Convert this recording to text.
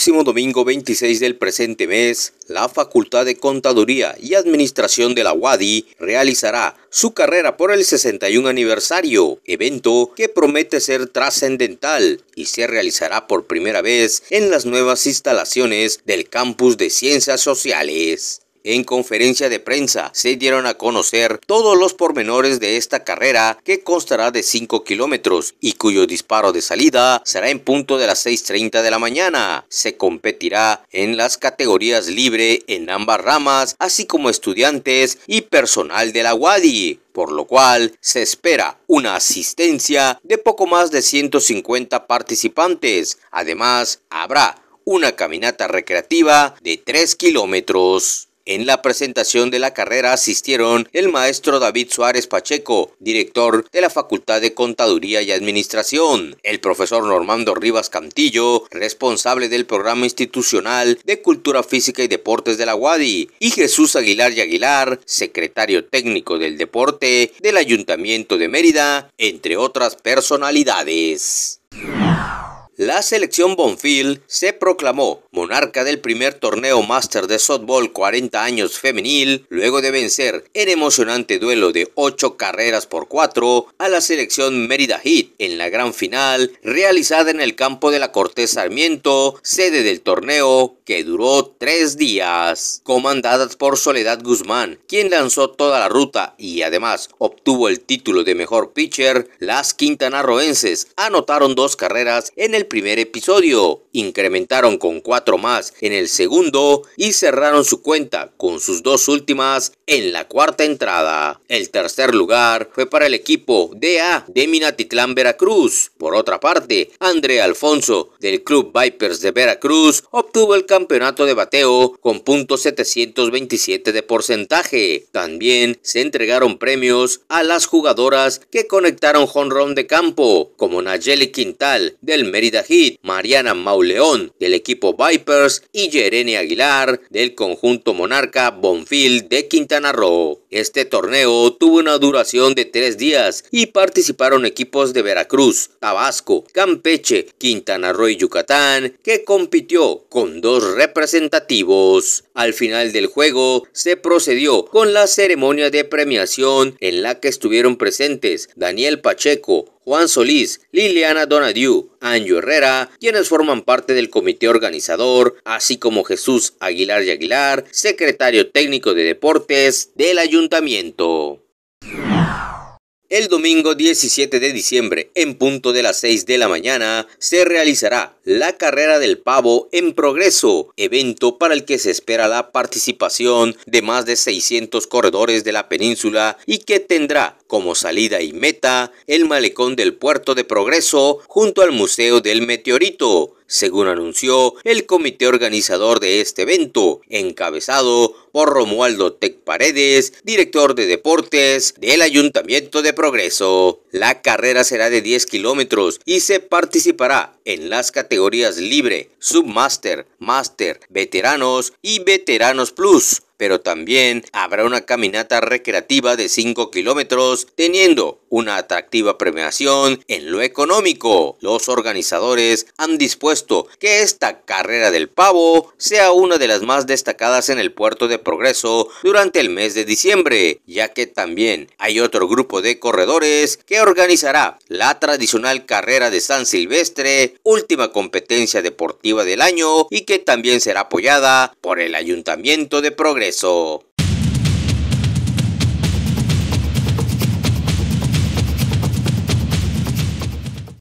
próximo domingo 26 del presente mes, la Facultad de Contaduría y Administración de la UADI realizará su carrera por el 61 aniversario, evento que promete ser trascendental y se realizará por primera vez en las nuevas instalaciones del Campus de Ciencias Sociales. En conferencia de prensa se dieron a conocer todos los pormenores de esta carrera que constará de 5 kilómetros y cuyo disparo de salida será en punto de las 6.30 de la mañana. Se competirá en las categorías libre en ambas ramas, así como estudiantes y personal de la WADI, por lo cual se espera una asistencia de poco más de 150 participantes. Además, habrá una caminata recreativa de 3 kilómetros. En la presentación de la carrera asistieron el maestro David Suárez Pacheco, director de la Facultad de Contaduría y Administración, el profesor Normando Rivas Cantillo, responsable del programa institucional de Cultura Física y Deportes de la UADI, y Jesús Aguilar y Aguilar, secretario técnico del deporte del Ayuntamiento de Mérida, entre otras personalidades la selección Bonfil se proclamó monarca del primer torneo máster de softball 40 años femenil, luego de vencer en emocionante duelo de 8 carreras por 4 a la selección Mérida Heat en la gran final realizada en el campo de la Corte Sarmiento, sede del torneo que duró tres días, comandadas por Soledad Guzmán, quien lanzó toda la ruta y además obtuvo el título de mejor pitcher, las quintanarroenses anotaron dos carreras en el primer episodio, incrementaron con cuatro más en el segundo y cerraron su cuenta con sus dos últimas en la cuarta entrada. El tercer lugar fue para el equipo DA de Minatitlán Veracruz. Por otra parte, André Alfonso del Club Vipers de Veracruz obtuvo el campeonato de bateo con .727 de porcentaje. También se entregaron premios a las jugadoras que conectaron jonrón de campo, como Nayeli Quintal del Mérida Hit, Mariana Mauleón del equipo Vipers y Jerene Aguilar del conjunto Monarca Bonfield de Quintana este torneo tuvo una duración de tres días y participaron equipos de Veracruz, Tabasco, Campeche, Quintana Roo y Yucatán, que compitió con dos representativos. Al final del juego se procedió con la ceremonia de premiación en la que estuvieron presentes Daniel Pacheco, Juan Solís, Liliana Donadiu, Anjo Herrera, quienes forman parte del comité organizador, así como Jesús Aguilar y Aguilar, secretario técnico de deportes del ayuntamiento. El domingo 17 de diciembre, en punto de las 6 de la mañana, se realizará la Carrera del Pavo en Progreso, evento para el que se espera la participación de más de 600 corredores de la península y que tendrá como salida y meta el malecón del puerto de Progreso junto al Museo del Meteorito según anunció el comité organizador de este evento, encabezado por Romualdo Tec Paredes, director de deportes del Ayuntamiento de Progreso. La carrera será de 10 kilómetros y se participará en las categorías libre, submaster, master, veteranos y veteranos plus pero también habrá una caminata recreativa de 5 kilómetros, teniendo una atractiva premiación en lo económico. Los organizadores han dispuesto que esta carrera del pavo sea una de las más destacadas en el puerto de Progreso durante el mes de diciembre, ya que también hay otro grupo de corredores que organizará la tradicional carrera de San Silvestre, última competencia deportiva del año y que también será apoyada por el Ayuntamiento de Progreso eso